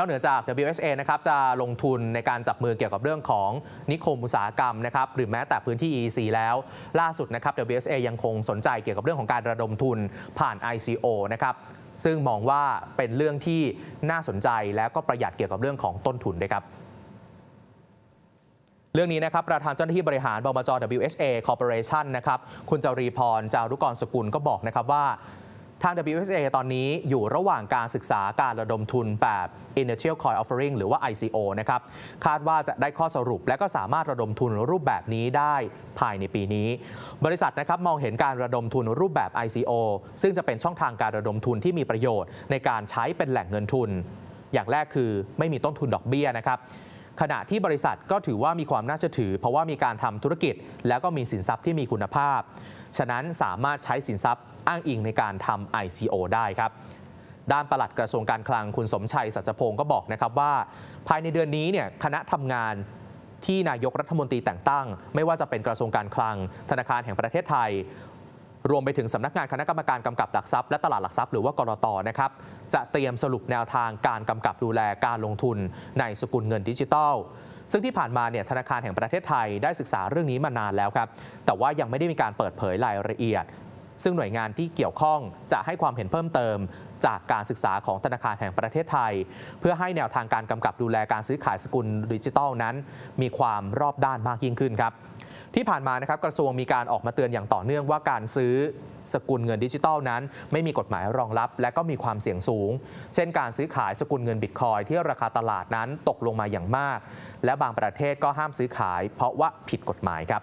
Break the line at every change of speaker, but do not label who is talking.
นอกเหนือจาก WSA นะครับจะลงทุนในการจับมือเกี่ยวกับเรื่องของนิคมอุตสาหกรรมนะครับหรือแม้แต่พื้นที่ EC แล้วล่าสุดนะครับ WSA ยังคงสนใจเกี่ยวกับเรื่องของการระดมทุนผ่าน ICO นะครับซึ่งมองว่าเป็นเรื่องที่น่าสนใจแล้วก็ประหยัดเกี่ยวกับเรื่องของต้นทุนด้วยครับเรื่องนี้นะครับประธานเจ้าหน้าที่บริหารบมจ WSA Corporation นะครับคุณจารีพรจารุกรสกุลก็บอกนะครับว่าทาง WSA ตอนนี้อยู่ระหว่างการศึกษาการระดมทุนแบบ Initial Coin Offering หรือว่า ICO นะครับ คาดว่าจะได้ข้อสรุปและก็สามารถระดมทุนรูปแบบนี้ได้ภายในปีนี้ บริษัทนะครับมองเห็นการระดมทุนรูปแบบ ICO ซึ่งจะเป็นช่องทางการระดมทุนที่มีประโยชน์ ในการใช้เป็นแหล่งเงินทุน อย่างแรกคือไม่มีต้นทุนดอกเบี้ยนะครับ ขณะที่บริษัทก็ถือว่ามีความน่าเชื่อถือ เพราะว่ามีการทำธุรกิจแล้วก็มีสินทรัพย์ที่มีคุณภาพฉะนั้นสามารถใช้สินทรัพย์อ้างอิงในการทำ ICO ได้ครับ ด้านปลัดกระทรวงการคลังคุณสมชัย สัจพงศ์ก็บอกนะครับว่า ภายในเดือนนี้เนี่ยคณะทำงานที่นายกรัฐมนตรีแต่งตั้ง ไม่ว่าจะเป็นกระทรวงการคลังธนาคารแห่งประเทศไทย รวมไปถึงสำนักงานคณะกรรมการกำกับหลักทรัพย์และตลาดหลักทรัพย์หรือว่ากรอตนะครับจะเตรียมสรุปแนวทางการกำกับดูแลการลงทุนในสกุลเงินดิจิทัลซึ่งที่ผ่านมาเนี่ยธนาคารแห่งประเทศไทยได้ศึกษาเรื่องนี้มานานแล้วครับ แต่ว่ายังไม่ได้มีการเปิดเผยรายละเอียด ซึ่งหน่วยงานที่เกี่ยวข้องจะให้ความเห็นเพิ่มเติม จากการศึกษาของธนาคารแห่งประเทศไทย เพื่อให้แนวทางการกำกับดูแลการซื้อขายสกุลดิจิทัลนั้น มีความรอบด้านมากยิ่งขึ้นครับที่ผ่านมานะครับกระทรวงมีการออกมาเตือนอย่างต่อเนื่องว่าการซื้อสกุลเงินดิจิตอลนั้น ไม่มีกฎหมายรองรับ และก็มีความเสี่ยงสูง เช่นการซื้อขายสกุลเงินบิตคอยที่ราคาตลาดนั้นตกลงมาอย่างมาก และบางประเทศก็ห้ามซื้อขายเพราะว่าผิดกฎหมายครับ